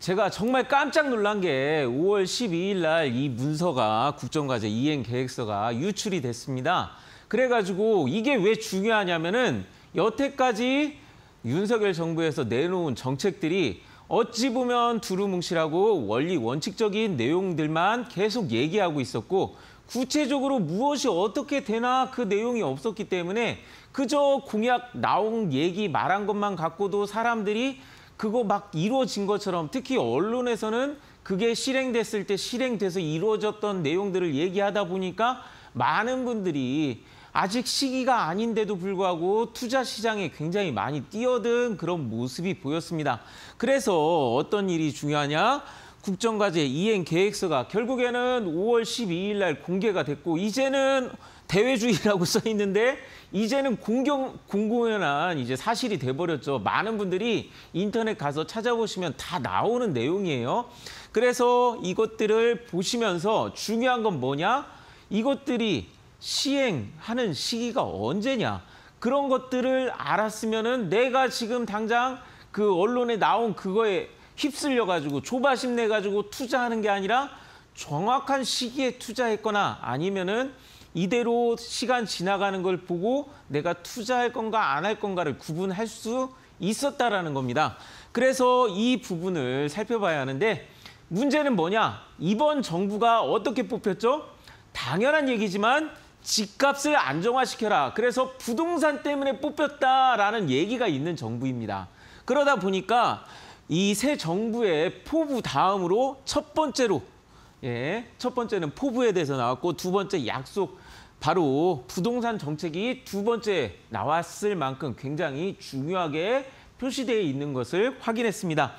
제가 정말 깜짝 놀란 게 5월 12일 날 이 문서가 국정과제 이행 계획서가 유출이 됐습니다. 그래가지고 이게 왜 중요하냐면은 여태까지 윤석열 정부에서 내놓은 정책들이 어찌 보면 두루뭉실하고 원리 원칙적인 내용들만 계속 얘기하고 있었고 구체적으로 무엇이 어떻게 되나 그 내용이 없었기 때문에 그저 공약 나온 얘기 말한 것만 갖고도 사람들이 그거 막 이루어진 것처럼 특히 언론에서는 그게 실행됐을 때 실행돼서 이루어졌던 내용들을 얘기하다 보니까 많은 분들이 아직 시기가 아닌데도 불구하고 투자 시장에 굉장히 많이 뛰어든 그런 모습이 보였습니다. 그래서 어떤 일이 중요하냐? 국정과제 이행 계획서가 결국에는 5월 12일 날 공개가 됐고 이제는 대외주의라고 써 있는데 이제는 공경, 공공연한 이제 사실이 돼버렸죠. 많은 분들이 인터넷 가서 찾아보시면 다 나오는 내용이에요. 그래서 이것들을 보시면서 중요한 건 뭐냐? 이것들이 시행하는 시기가 언제냐? 그런 것들을 알았으면은 내가 지금 당장 그 언론에 나온 그거에 휩쓸려가지고 조바심 내가지고 투자하는 게 아니라 정확한 시기에 투자했거나 아니면은 이대로 시간 지나가는 걸 보고 내가 투자할 건가 안 할 건가를 구분할 수 있었다라는 겁니다. 그래서 이 부분을 살펴봐야 하는데 문제는 뭐냐? 이번 정부가 어떻게 뽑혔죠? 당연한 얘기지만 집값을 안정화시켜라. 그래서 부동산 때문에 뽑혔다라는 얘기가 있는 정부입니다. 그러다 보니까 이 새 정부의 포부 다음으로 첫 번째로 예, 첫 번째는 포부에 대해서 나왔고 두 번째 약속 바로 부동산 정책이 두 번째 나왔을 만큼 굉장히 중요하게 표시되어 있는 것을 확인했습니다.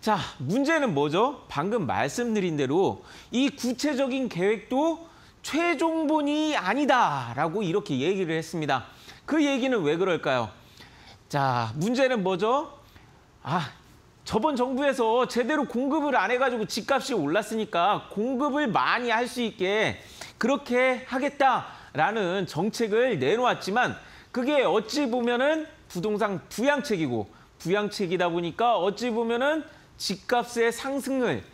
자, 문제는 뭐죠? 방금 말씀드린 대로 이 구체적인 계획도 최종본이 아니다라고 이렇게 얘기를 했습니다. 그 얘기는 왜 그럴까요? 자, 문제는 뭐죠? 아, 저번 정부에서 제대로 공급을 안 해가지고 집값이 올랐으니까 공급을 많이 할 수 있게 그렇게 하겠다. 라는 정책을 내놓았지만 그게 어찌 보면은 부동산 부양책이고 부양책이다 보니까 어찌 보면은 집값의 상승을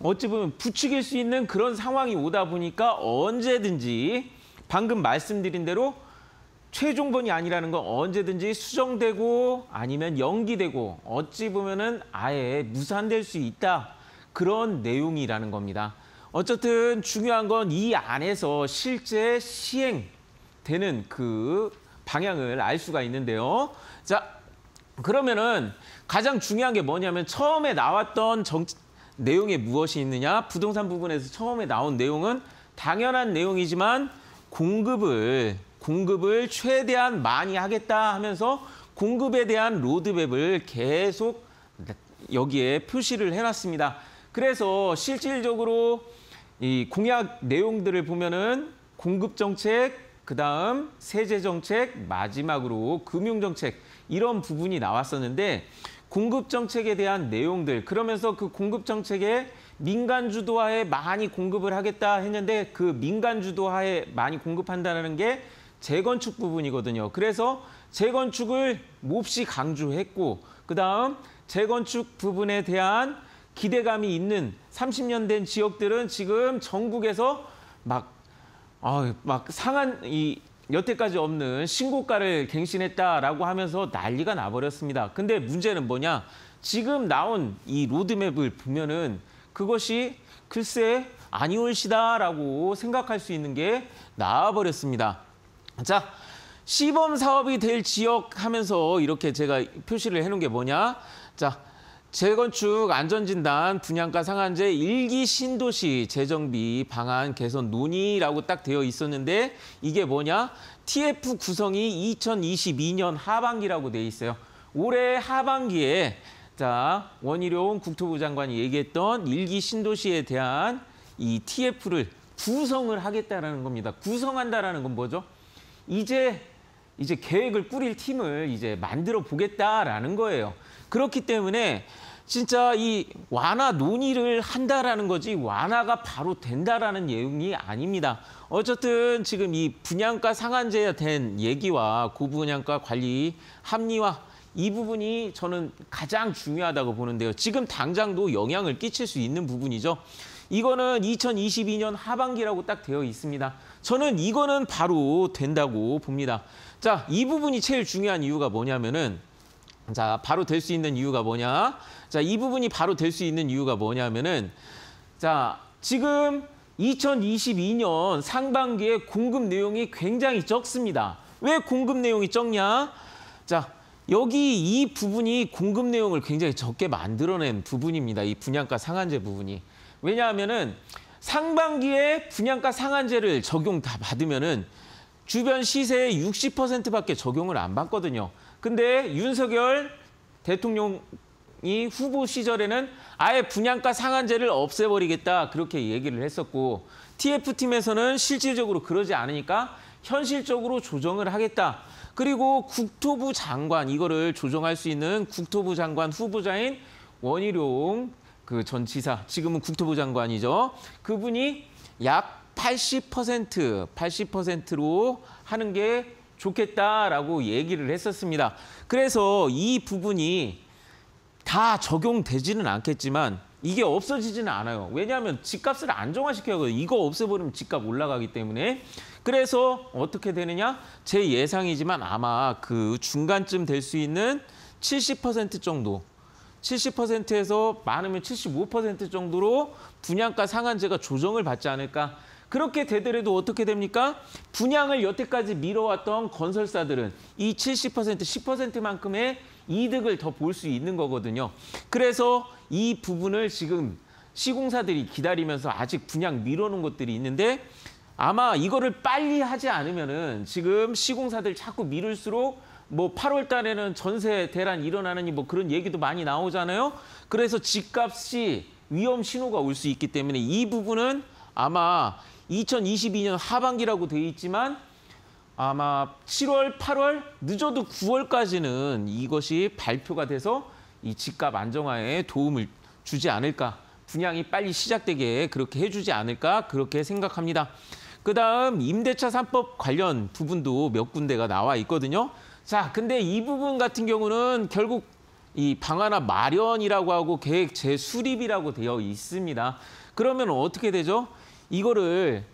어찌 보면 부추길 수 있는 그런 상황이 오다 보니까 언제든지 방금 말씀드린 대로 최종본이 아니라는 건 언제든지 수정되고 아니면 연기되고 어찌 보면은 아예 무산될 수 있다. 그런 내용이라는 겁니다. 어쨌든 중요한 건 이 안에서 실제 시행되는 그 방향을 알 수가 있는데요. 자, 그러면은 가장 중요한 게 뭐냐면 처음에 나왔던 정 내용에 무엇이 있느냐? 부동산 부분에서 처음에 나온 내용은 당연한 내용이지만 공급을 공급을 최대한 많이 하겠다 하면서 공급에 대한 로드맵을 계속 여기에 표시를 해놨습니다. 그래서 실질적으로 이 공약 내용들을 보면은 공급 정책, 그다음 세제 정책, 마지막으로 금융 정책 이런 부분이 나왔었는데 공급 정책에 대한 내용들 그러면서 그 공급 정책에 민간 주도하에 많이 공급을 하겠다 했는데 그 민간 주도하에 많이 공급한다는 게 재건축 부분이거든요. 그래서 재건축을 몹시 강조했고 그다음 재건축 부분에 대한 기대감이 있는 30년 된 지역들은 지금 전국에서 막, 아, 막 상한 이 여태까지 없는 신고가를 갱신했다라고 하면서 난리가 나버렸습니다. 근데 문제는 뭐냐? 지금 나온 이 로드맵을 보면은 그것이 글쎄 아니올시다라고 생각할 수 있는 게나아버렸습니다 자, 시범 사업이 될 지역 하면서 이렇게 제가 표시를 해놓은 게 뭐냐? 자, 재건축 안전진단 분양가 상한제 일기 신도시 재정비 방안 개선 논의라고 딱 되어 있었는데 이게 뭐냐? TF 구성이 2022년 하반기라고 돼 있어요. 올해 하반기에 자 원희룡 국토부 장관이 얘기했던 일기 신도시에 대한 이 TF를 구성을 하겠다라는 겁니다. 구성한다라는 건 뭐죠? 이제 이제 계획을 꾸릴 팀을 이제 만들어 보겠다라는 거예요. 그렇기 때문에 진짜 이 완화 논의를 한다라는 거지 완화가 바로 된다라는 내용이 아닙니다. 어쨌든 지금 이 분양가 상한제에 대한 얘기와 고분양가 관리 합리화 이 부분이 저는 가장 중요하다고 보는데요. 지금 당장도 영향을 끼칠 수 있는 부분이죠. 이거는 2022년 하반기라고 딱 되어 있습니다. 저는 이거는 바로 된다고 봅니다. 자, 이 부분이 제일 중요한 이유가 뭐냐면은 자, 바로 될 수 있는 이유가 뭐냐? 자, 이 부분이 바로 될 수 있는 이유가 뭐냐면은 자, 지금 2022년 상반기에 공급 내용이 굉장히 적습니다. 왜 공급 내용이 적냐? 자, 여기 이 부분이 공급 내용을 굉장히 적게 만들어낸 부분입니다. 이 분양가 상한제 부분이. 왜냐하면은 상반기에 분양가 상한제를 적용 다 받으면은 주변 시세의 60%밖에 적용을 안 받거든요. 근데 윤석열 대통령이 후보 시절에는 아예 분양가 상한제를 없애버리겠다 그렇게 얘기를 했었고 TF팀에서는 실질적으로 그러지 않으니까 현실적으로 조정을 하겠다. 그리고 국토부 장관 이거를 조정할 수 있는 국토부 장관 후보자인 원희룡 그 전 지사 지금은 국토부 장관이죠. 그분이 약80% 80%로 하는 게 좋겠다라고 얘기를 했었습니다. 그래서 이 부분이 다 적용되지는 않겠지만 이게 없어지지는 않아요. 왜냐하면 집값을 안정화시켜야 거든요 이거 없애버리면 집값 올라가기 때문에. 그래서 어떻게 되느냐? 제 예상이지만 아마 그 중간쯤 될 수 있는 70% 정도 70%에서 많으면 75% 정도로 분양가 상한제가 조정을 받지 않을까. 그렇게 되더라도 어떻게 됩니까? 분양을 여태까지 미뤄왔던 건설사들은 이 70%, 10%만큼의 이득을 더 볼 수 있는 거거든요. 그래서 이 부분을 지금 시공사들이 기다리면서 아직 분양 미뤄놓은 것들이 있는데 아마 이거를 빨리 하지 않으면은 지금 시공사들 자꾸 미룰수록 뭐 8월 달에는 전세 대란 일어나느니 뭐 그런 얘기도 많이 나오잖아요. 그래서 집값이 위험 신호가 올 수 있기 때문에 이 부분은 아마 2022년 하반기라고 돼 있지만 아마 7월, 8월, 늦어도 9월까지는 이것이 발표가 돼서 이 집값 안정화에 도움을 주지 않을까. 분양이 빨리 시작되게 그렇게 해주지 않을까 그렇게 생각합니다. 그다음 임대차 삼법 관련 부분도 몇 군데가 나와 있거든요. 자, 근데 이 부분 같은 경우는 결국 이 방안화 마련이라고 하고 계획 재수립이라고 되어 있습니다. 그러면 어떻게 되죠? 이거를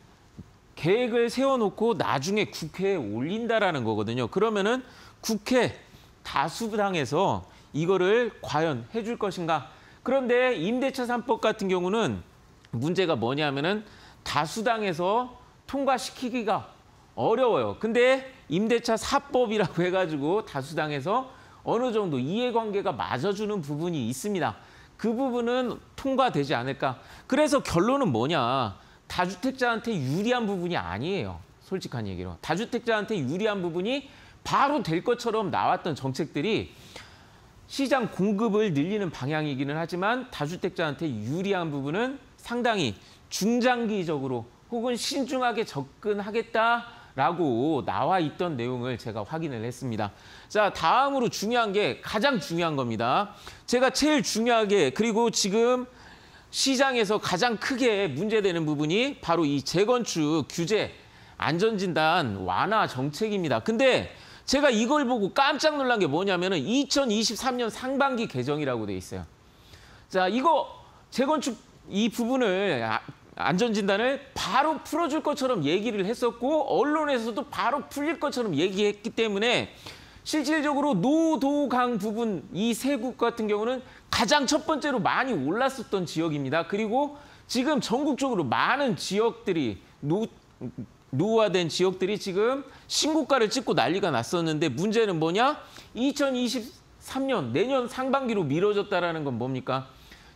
계획을 세워놓고 나중에 국회에 올린다라는 거거든요. 그러면은 국회 다수당에서 이거를 과연 해줄 것인가? 그런데 임대차 삼법 같은 경우는 문제가 뭐냐면은 다수당에서 통과시키기가 어려워요. 근데 임대차 사법이라고 해가지고 다수당에서 어느 정도 이해관계가 맞아주는 부분이 있습니다. 그 부분은 통과되지 않을까. 그래서 결론은 뭐냐. 다주택자한테 유리한 부분이 아니에요. 솔직한 얘기로. 다주택자한테 유리한 부분이 바로 될 것처럼 나왔던 정책들이 시장 공급을 늘리는 방향이기는 하지만 다주택자한테 유리한 부분은 상당히 중장기적으로 혹은 신중하게 접근하겠다라고 나와 있던 내용을 제가 확인을 했습니다. 자, 다음으로 중요한 게 가장 중요한 겁니다. 제가 제일 중요하게 그리고 지금 시장에서 가장 크게 문제되는 부분이 바로 이 재건축 규제 안전진단 완화 정책입니다. 근데 제가 이걸 보고 깜짝 놀란 게 뭐냐면은 2023년 상반기 개정이라고 돼 있어요. 자, 이거 재건축 이 부분을 아, 안전진단을 바로 풀어줄 것처럼 얘기를 했었고 언론에서도 바로 풀릴 것처럼 얘기했기 때문에 실질적으로 노도강 부분 이 세국 같은 경우는 가장 첫 번째로 많이 올랐었던 지역입니다. 그리고 지금 전국적으로 많은 지역들이 노, 노화된 지역들이 지금 신고가를 찍고 난리가 났었는데 문제는 뭐냐? 2023년 내년 상반기로 미뤄졌다라는 건 뭡니까?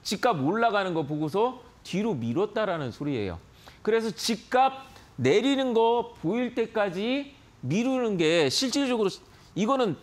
집값 올라가는 거 보고서 뒤로 미뤘다라는 소리예요. 그래서 집값 내리는 거 보일 때까지 미루는 게 실질적으로 이거는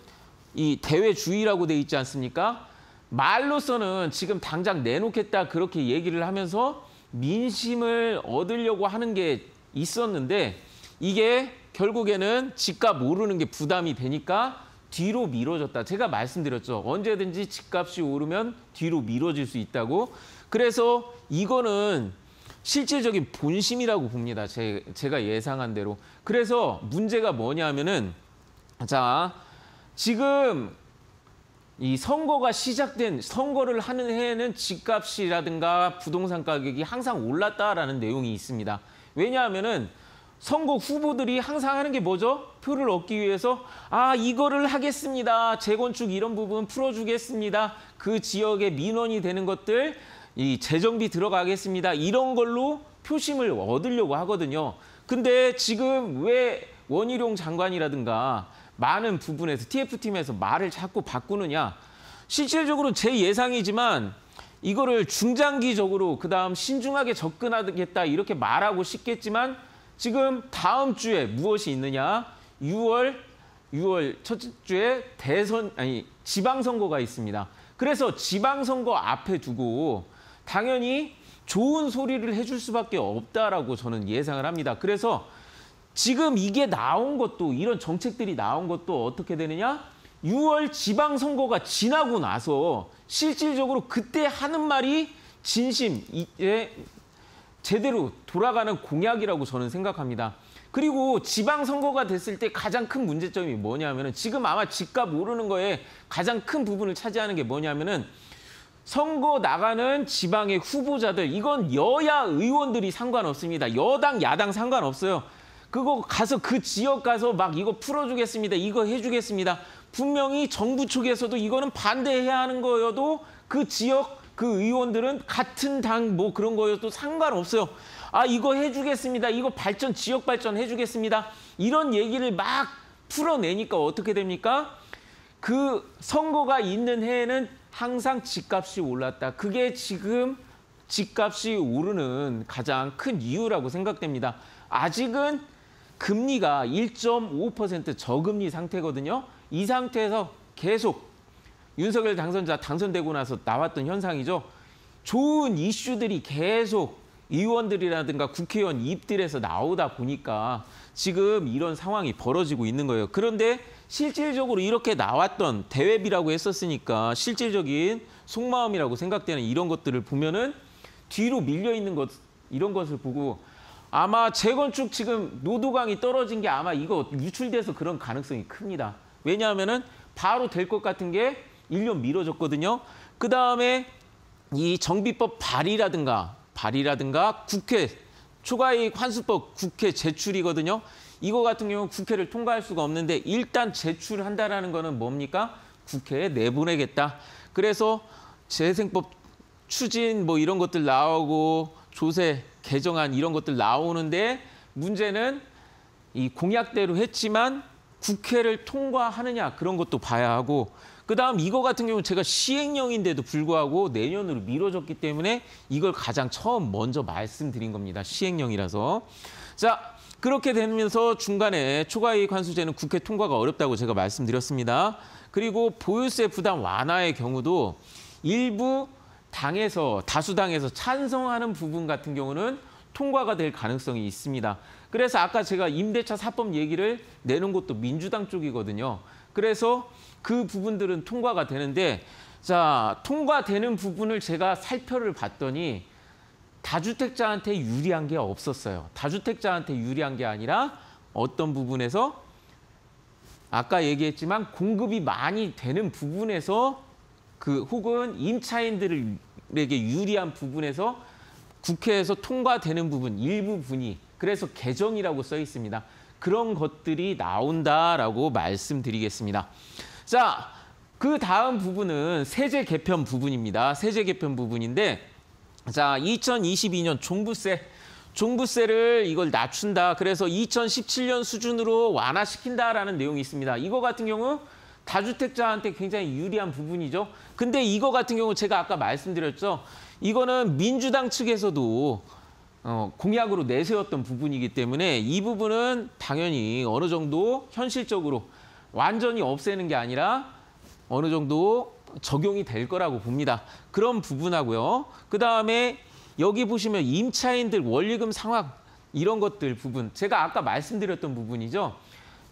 이 대외주의라고 돼 있지 않습니까? 말로서는 지금 당장 내놓겠다 그렇게 얘기를 하면서 민심을 얻으려고 하는 게 있었는데 이게 결국에는 집값 오르는 게 부담이 되니까 뒤로 미뤄졌다. 제가 말씀드렸죠. 언제든지 집값이 오르면 뒤로 미뤄질 수 있다고. 그래서 이거는 실질적인 본심이라고 봅니다. 제, 제가 예상한 대로. 그래서 문제가 뭐냐 하면은 자, 지금 이 선거가 시작된 선거를 하는 해에는 집값이라든가 부동산 가격이 항상 올랐다라는 내용이 있습니다. 왜냐하면은 선거 후보들이 항상 하는 게 뭐죠? 표를 얻기 위해서 아 이거를 하겠습니다. 재건축 이런 부분 풀어주겠습니다. 그 지역의 민원이 되는 것들 이 재정비 들어가겠습니다. 이런 걸로 표심을 얻으려고 하거든요. 근데 지금 왜 원희룡 장관이라든가 많은 부분에서 TF팀에서 말을 자꾸 바꾸느냐. 실질적으로 제 예상이지만 이거를 중장기적으로 그다음 신중하게 접근하겠다 이렇게 말하고 싶겠지만 지금 다음 주에 무엇이 있느냐? 6월 6월 첫 주에 대선 아니 지방 선거가 있습니다. 그래서 지방 선거 앞에 두고 당연히 좋은 소리를 해줄 수밖에 없다라고 저는 예상을 합니다. 그래서 지금 이게 나온 것도 이런 정책들이 나온 것도 어떻게 되느냐? 6월 지방선거가 지나고 나서 실질적으로 그때 하는 말이 진심, 이제 예, 제대로 돌아가는 공약이라고 저는 생각합니다. 그리고 지방선거가 됐을 때 가장 큰 문제점이 뭐냐면 은 지금 아마 집값 오르는 거에 가장 큰 부분을 차지하는 게 뭐냐면 은 선거 나가는 지방의 후보자들 이건 여야 의원들이 상관없습니다. 여당, 야당 상관없어요. 그거 가서 그 지역 가서 막 이거 풀어주겠습니다. 이거 해주겠습니다. 분명히 정부 측에서도 이거는 반대해야 하는 거여도 그 지역 그 의원들은 같은 당 뭐 그런 거여도 상관없어요. 아 이거 해주겠습니다. 이거 발전 지역 발전 해주겠습니다. 이런 얘기를 막 풀어내니까 어떻게 됩니까? 그 선거가 있는 해에는 항상 집값이 올랐다. 그게 지금 집값이 오르는 가장 큰 이유라고 생각됩니다. 아직은 금리가 1 5 저금리 상태거든요. 이 상태에서 계속 윤석열 당선자 당선되고 나서 나왔던 현상이죠. 좋은 이슈들이 계속 의원들이라든가 국회의원 입들에서 나오다 보니까 지금 이런 상황이 벌어지고 있는 거예요. 그런데 실질적으로 이렇게 나왔던 대외비라고 했었으니까 실질적인 속마음이라고 생각되는 이런 것들을 보면은 뒤로 밀려 있는 것 이런 것을 보고 아마 재건축 지금 노도강이 떨어진 게 아마 이거 유출돼서 그런 가능성이 큽니다. 왜냐하면은 바로 될 것 같은 게 1년 미뤄졌거든요. 그 다음에 이 정비법 발의라든가 발의라든가 국회 초과이익 환수법 국회 제출이거든요. 이거 같은 경우는 국회를 통과할 수가 없는데 일단 제출한다라는 거는 뭡니까? 국회에 내보내겠다. 그래서 재생법 추진 뭐 이런 것들 나오고 조세 개정안 이런 것들 나오는데 문제는 이 공약대로 했지만 국회를 통과하느냐 그런 것도 봐야 하고 그다음 이거 같은 경우 제가 시행령인데도 불구하고 내년으로 미뤄졌기 때문에 이걸 가장 처음 먼저 말씀드린 겁니다. 시행령이라서. 자, 그렇게 되면서 중간에 초과이익 환수제는 국회 통과가 어렵다고 제가 말씀드렸습니다. 그리고 보유세 부담 완화의 경우도 일부 당에서 다수당에서 찬성하는 부분 같은 경우는 통과가 될 가능성이 있습니다. 그래서 아까 제가 임대차 사법 얘기를 내놓은 것도 민주당 쪽이거든요. 그래서 그 부분들은 통과가 되는데 자 통과되는 부분을 제가 살펴를 봤더니 다주택자한테 유리한 게 없었어요. 다주택자한테 유리한 게 아니라 어떤 부분에서 아까 얘기했지만 공급이 많이 되는 부분에서 그 혹은 임차인들에게 유리한 부분에서 국회에서 통과되는 부분 일부분이 그래서 개정이라고 써 있습니다. 그런 것들이 나온다라고 말씀드리겠습니다. 자, 그 다음 부분은 세제 개편 부분입니다. 세제 개편 부분인데 자, 2022년 종부세 종부세를 이걸 낮춘다. 그래서 2017년 수준으로 완화시킨다라는 내용이 있습니다. 이거 같은 경우 다주택자한테 굉장히 유리한 부분이죠. 근데 이거 같은 경우 제가 아까 말씀드렸죠. 이거는 민주당 측에서도 어, 공약으로 내세웠던 부분이기 때문에 이 부분은 당연히 어느 정도 현실적으로 완전히 없애는 게 아니라 어느 정도 적용이 될 거라고 봅니다. 그런 부분하고요. 그다음에 여기 보시면 임차인들 원리금 상황 이런 것들 부분 제가 아까 말씀드렸던 부분이죠.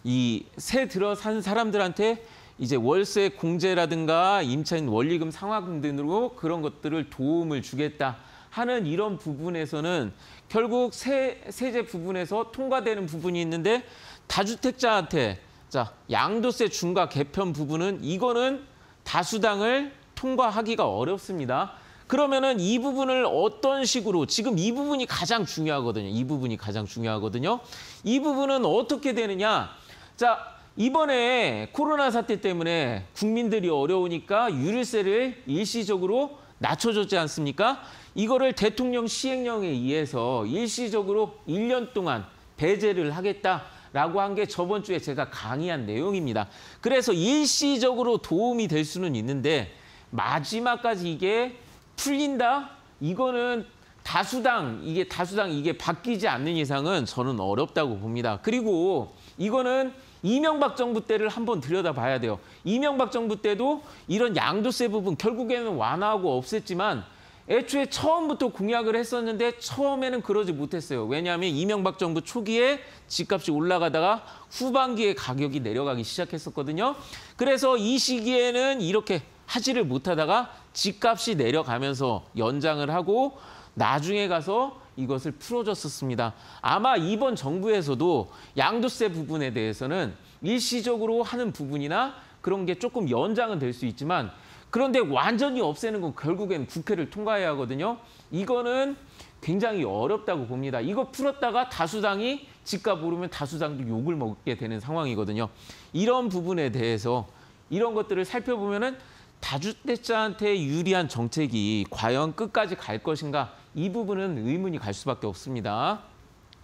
이 새 들어 산 사람들한테 이제 월세 공제라든가 임차인 원리금 상환 금 등으로 그런 것들을 도움을 주겠다 하는 이런 부분에서는 결국 세, 세제 부분에서 통과되는 부분이 있는데 다주택자한테 자 양도세 중과 개편 부분은 이거는 다수당을 통과하기가 어렵습니다. 그러면은 이 부분을 어떤 식으로 지금 이 부분이 가장 중요하거든요. 이 부분이 가장 중요하거든요. 이 부분은 어떻게 되느냐? 자, 이번에 코로나 사태 때문에 국민들이 어려우니까 유류세를 일시적으로 낮춰줬지 않습니까? 이거를 대통령 시행령에 의해서 일시적으로 1년 동안 배제를 하겠다라고 한 게 저번 주에 제가 강의한 내용입니다. 그래서 일시적으로 도움이 될 수는 있는데 마지막까지 이게 풀린다? 이거는 다수당, 이게 다수당 이게 바뀌지 않는 이상은 저는 어렵다고 봅니다. 그리고 이거는 이명박 정부 때를 한번 들여다봐야 돼요. 이명박 정부 때도 이런 양도세 부분 결국에는 완화하고 없앴지만 애초에 처음부터 공약을 했었는데 처음에는 그러지 못했어요. 왜냐하면 이명박 정부 초기에 집값이 올라가다가 후반기에 가격이 내려가기 시작했었거든요. 그래서 이 시기에는 이렇게 하지를 못하다가 집값이 내려가면서 연장을 하고 나중에 가서 이것을 풀어줬었습니다. 아마 이번 정부에서도 양도세 부분에 대해서는 일시적으로 하는 부분이나 그런 게 조금 연장은 될 수 있지만 그런데 완전히 없애는 건 결국엔 국회를 통과해야 하거든요. 이거는 굉장히 어렵다고 봅니다. 이거 풀었다가 다수당이 집값 오르면 다수당도 욕을 먹게 되는 상황이거든요. 이런 부분에 대해서 이런 것들을 살펴보면은 다주택자한테 유리한 정책이 과연 끝까지 갈 것인가 이 부분은 의문이 갈 수밖에 없습니다.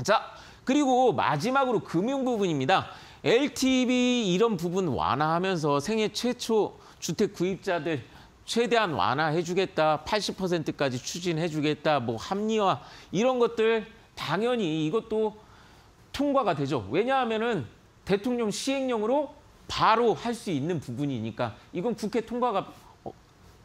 자, 그리고 마지막으로 금융 부분입니다. LTV 이런 부분 완화하면서 생애 최초 주택 구입자들 최대한 완화해주겠다, 80%까지 추진해주겠다, 뭐 합리화 이런 것들 당연히 이것도 통과가 되죠. 왜냐하면은 대통령 시행령으로 바로 할 수 있는 부분이니까 이건 국회 통과가 어,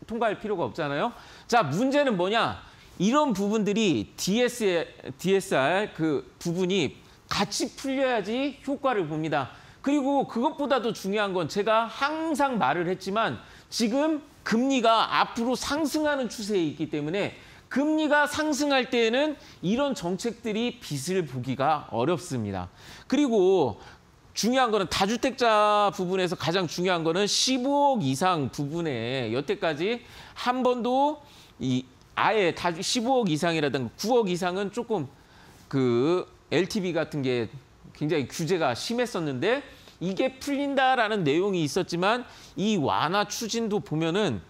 통과할 필요가 없잖아요. 자 문제는 뭐냐? 이런 부분들이 DSR, DSR 그 부분이 같이 풀려야지 효과를 봅니다. 그리고 그것보다도 중요한 건 제가 항상 말을 했지만 지금 금리가 앞으로 상승하는 추세에 있기 때문에 금리가 상승할 때에는 이런 정책들이 빚을 보기가 어렵습니다. 그리고 중요한 거는 다주택자 부분에서 가장 중요한 거는 15억 이상 부분에 여태까지 한 번도 이 아예 다 15억 이상이라든가 9억 이상은 조금 그 LTV 같은 게 굉장히 규제가 심했었는데 이게 풀린다라는 내용이 있었지만 이 완화 추진도 보면은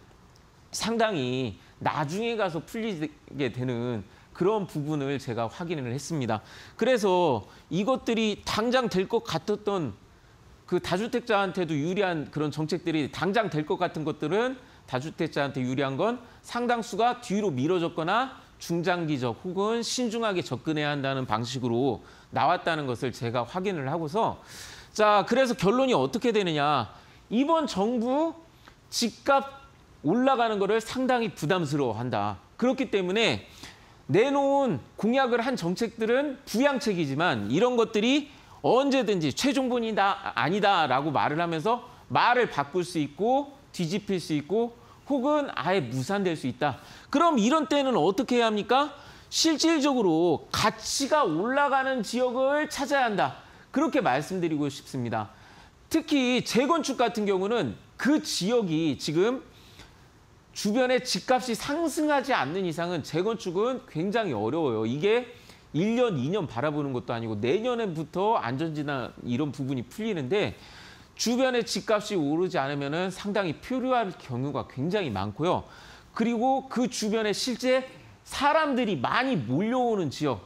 상당히 나중에 가서 풀리게 되는 그런 부분을 제가 확인을 했습니다. 그래서 이것들이 당장 될 것 같았던 그 다주택자한테도 유리한 그런 정책들이 당장 될 것 같은 것들은 다주택자한테 유리한 건 상당수가 뒤로 밀어졌거나 중장기적 혹은 신중하게 접근해야 한다는 방식으로 나왔다는 것을 제가 확인을 하고서 자 그래서 결론이 어떻게 되느냐 이번 정부 집값 올라가는 거를 상당히 부담스러워한다 그렇기 때문에 내놓은 공약을 한 정책들은 부양책이지만 이런 것들이 언제든지 최종본이다 아니다라고 말을 하면서 말을 바꿀 수 있고 뒤집힐 수 있고 혹은 아예 무산될 수 있다. 그럼 이런 때는 어떻게 해야 합니까? 실질적으로 가치가 올라가는 지역을 찾아야 한다. 그렇게 말씀드리고 싶습니다. 특히 재건축 같은 경우는 그 지역이 지금 주변의 집값이 상승하지 않는 이상은 재건축은 굉장히 어려워요. 이게 1년, 2년 바라보는 것도 아니고 내년부터 안전진단 이런 부분이 풀리는데 주변에 집값이 오르지 않으면 상당히 필요할 경우가 굉장히 많고요. 그리고 그 주변에 실제 사람들이 많이 몰려오는 지역.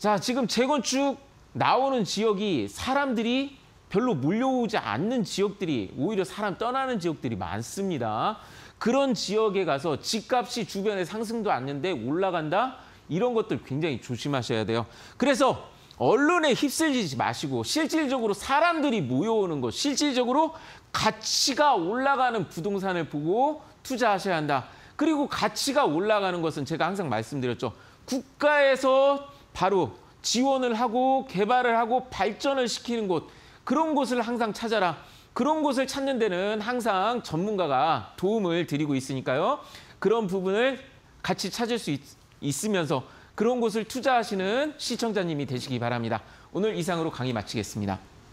자, 지금 재건축 나오는 지역이 사람들이 별로 몰려오지 않는 지역들이 오히려 사람 떠나는 지역들이 많습니다. 그런 지역에 가서 집값이 주변에 상승도 않는데 올라간다? 이런 것들 굉장히 조심하셔야 돼요. 그래서 언론에 휩쓸리지 마시고 실질적으로 사람들이 모여오는 것, 실질적으로 가치가 올라가는 부동산을 보고 투자하셔야 한다. 그리고 가치가 올라가는 것은 제가 항상 말씀드렸죠. 국가에서 바로 지원을 하고 개발을 하고 발전을 시키는 곳, 그런 곳을 항상 찾아라. 그런 곳을 찾는 데는 항상 전문가가 도움을 드리고 있으니까요. 그런 부분을 같이 찾을 수 있, 있으면서 그런 곳을 투자하시는 시청자님이 되시기 바랍니다. 오늘 이상으로 강의 마치겠습니다.